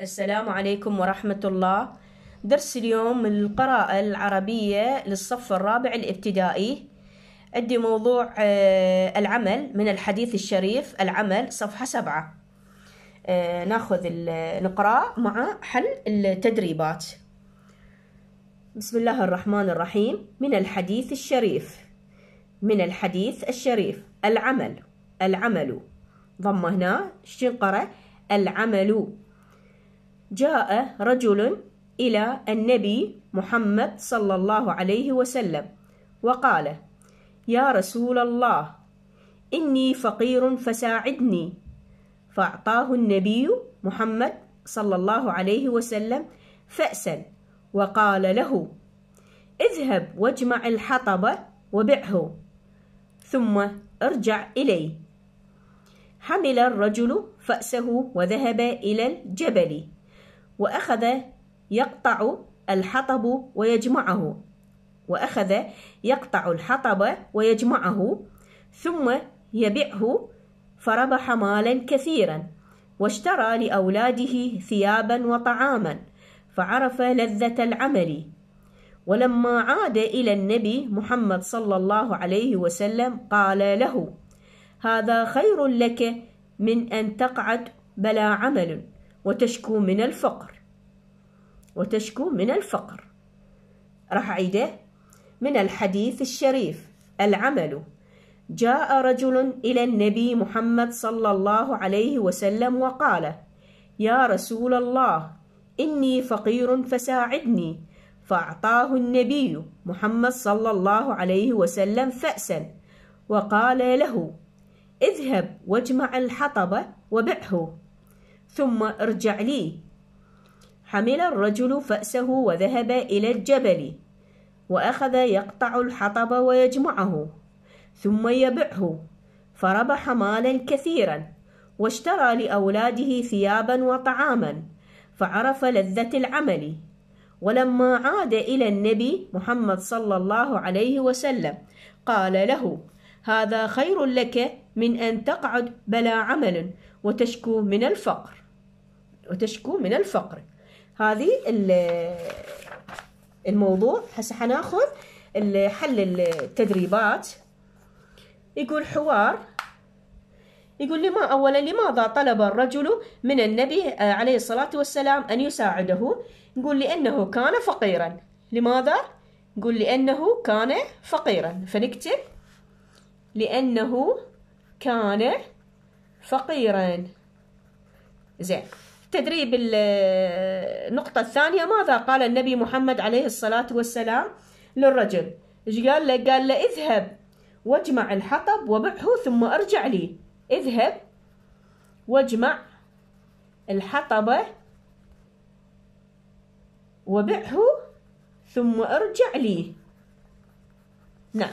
السلام عليكم ورحمة الله درس اليوم القراءة العربية للصف الرابع الابتدائي أدي موضوع آه، العمل من الحديث الشريف العمل صفحة سبعة آه، ناخذ نقرأ مع حل التدريبات بسم الله الرحمن الرحيم من الحديث الشريف من الحديث الشريف العمل العمل ضمه هنا شنقرأ العمل جاء رجل إلى النبي محمد صلى الله عليه وسلم وقال يا رسول الله إني فقير فساعدني فأعطاه النبي محمد صلى الله عليه وسلم فأسا وقال له اذهب واجمع الحطب وبعه ثم ارجع إلي حمل الرجل فأسه وذهب إلى الجبل وأخذ يقطع الحطب ويجمعه وأخذ يقطع الحطب ويجمعه ثم يبيعه فربح مالا كثيرا واشترى لأولاده ثيابا وطعاما فعرف لذة العمل ولما عاد إلى النبي محمد صلى الله عليه وسلم قال له هذا خير لك من أن تقعد بلا عمل وتشكو من الفقر وتشكو من الفقر راح عيده من الحديث الشريف العمل جاء رجل إلى النبي محمد صلى الله عليه وسلم وقال يا رسول الله إني فقير فساعدني فأعطاه النبي محمد صلى الله عليه وسلم فأسا وقال له اذهب واجمع الحطب وبعه ثم ارجع لي حمل الرجل فأسه وذهب إلى الجبل وأخذ يقطع الحطب ويجمعه ثم يبعه فربح مالا كثيرا واشترى لأولاده ثيابا وطعاما فعرف لذة العمل ولما عاد إلى النبي محمد صلى الله عليه وسلم قال له هذا خير لك من أن تقعد بلا عمل وتشكو من الفقر وتشكو من الفقر هذه الموضوع هسه حناخذ حل التدريبات يقول حوار يقول لما أولا لماذا طلب الرجل من النبي عليه الصلاة والسلام أن يساعده نقول لأنه كان فقيرا لماذا؟ نقول لأنه كان فقيرا فنكتب لأنه كان فقيرا زين تدريب النقطة الثانية ماذا قال النبي محمد عليه الصلاة والسلام للرجل ايش قال له قال له اذهب واجمع الحطب وبعه ثم ارجع لي اذهب واجمع الحطبة وبعه ثم ارجع لي نعم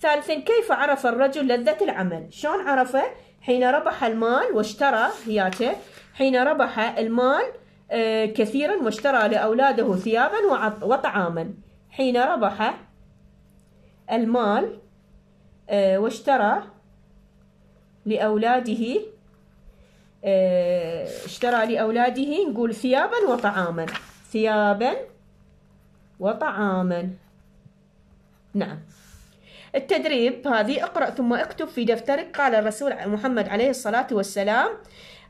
ثالثا كيف عرف الرجل لذة العمل شلون عرفه حين ربح المال واشترى هياته حين ربح المال آه، كثيرا واشترى لأولاده ثيابا وطعاما حين ربح المال آه، واشترى لأولاده آه، اشترى لأولاده نقول ثيابا وطعاما ثيابا وطعاما نعم التدريب هذه اقرأ ثم اكتب في دفترك قال الرسول محمد عليه الصلاة والسلام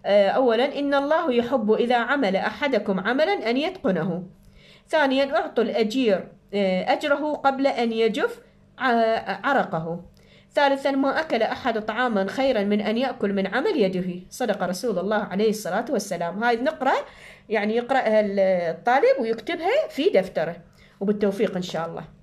آه، أولا إن الله يحب إذا عمل أحدكم عملا أن يتقنه ثانيا أعطوا الأجير آه، أجره قبل أن يجف عرقه ثالثا ما أكل أحد طعاما خيرا من أن يأكل من عمل يده صدق رسول الله عليه الصلاة والسلام هاي نقرأ يعني يقرأها الطالب ويكتبها في دفتره وبالتوفيق إن شاء الله